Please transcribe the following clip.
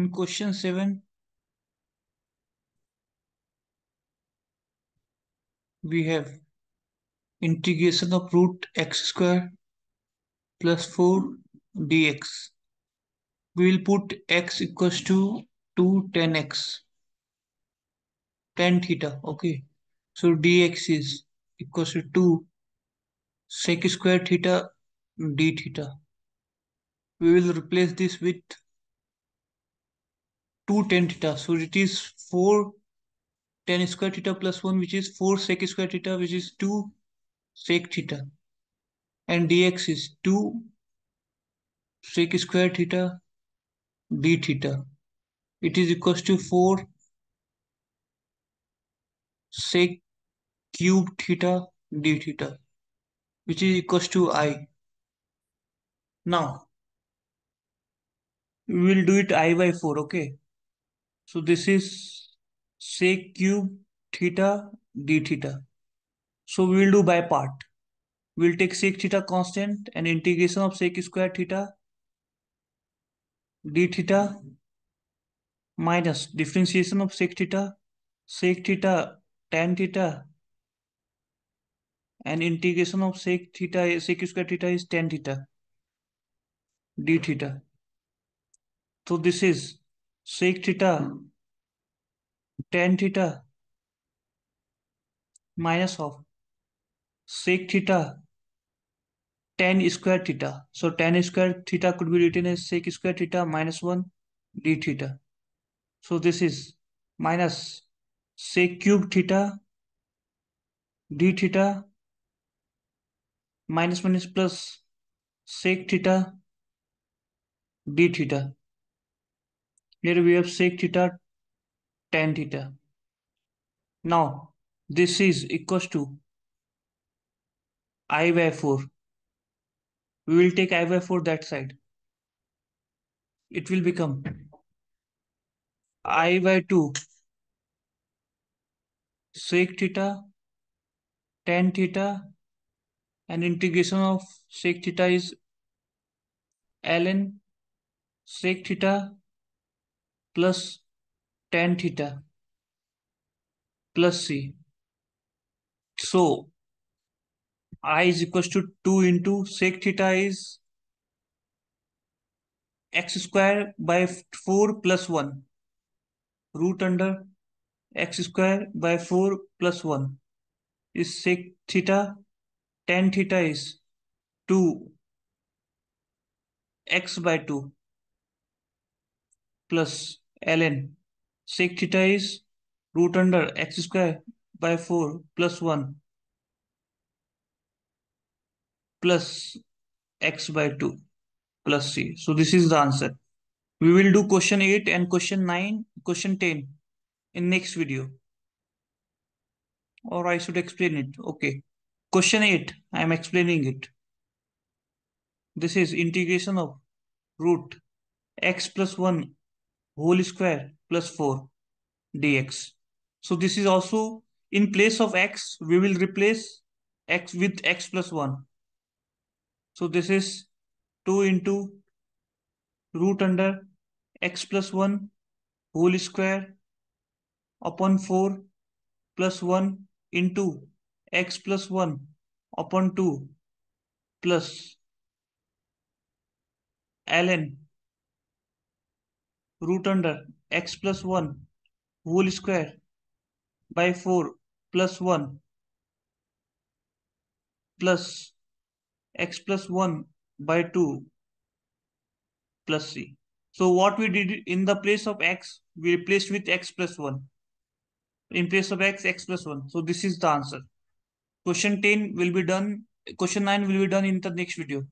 In question 7, we have integration of root x square plus 4 dx. We will put x equals to 2 tan x, tan theta, okay. So dx is equals to 2 sec square theta d theta. We will replace this with 2 tan theta. So it is 4 tan square theta plus 1, which is 4 sec square theta, which is 2 sec theta. And dx is 2 sec square theta d theta. It is equals to 4 sec cube theta d theta, which is equals to i. Now, we will do it i by 4, okay? So this is say cube theta d theta. So we will do by part. We'll take sec theta constant and integration of sec square theta d theta minus differentiation of sec theta, sec theta, tan theta and integration of sec theta, sec square theta is tan theta d theta. So this is sec theta tan theta minus of sec theta tan square theta so tan square theta could be written as sec square theta minus 1 d theta so this is minus sec cube theta d theta minus minus plus sec theta d theta Here we have sec theta, tan theta. Now this is equals to I by 4. We will take I by 4 that side. It will become I by 2 sec theta, tan theta and integration of sec theta is ln sec theta plus tan theta plus C so I is equal to two into sec theta is x square by four plus one root under x square by four plus one is sec theta tan theta is two x by two plus ln sec theta is root under x square by 4 plus 1 plus x by 2 plus c. So this is the answer. We will do question 8 and question 9, question 10 in next video. Or I should explain it. Okay. Question 8, I am explaining it. This is integration of root x plus 1 whole square plus 4 dx. So this is also in place of x, we will replace x with x plus 1. So this is 2 into root under x plus 1 whole square upon 4 plus 1 into x plus 1 upon 2 plus ln root under x plus 1 whole square by 4 plus 1 plus x plus 1 by 2 plus c. So what we did in the place of x, we replaced with x plus 1. In place of x, x plus 1. So this is the answer. Question 10 will be done, question 9 will be done in the next video.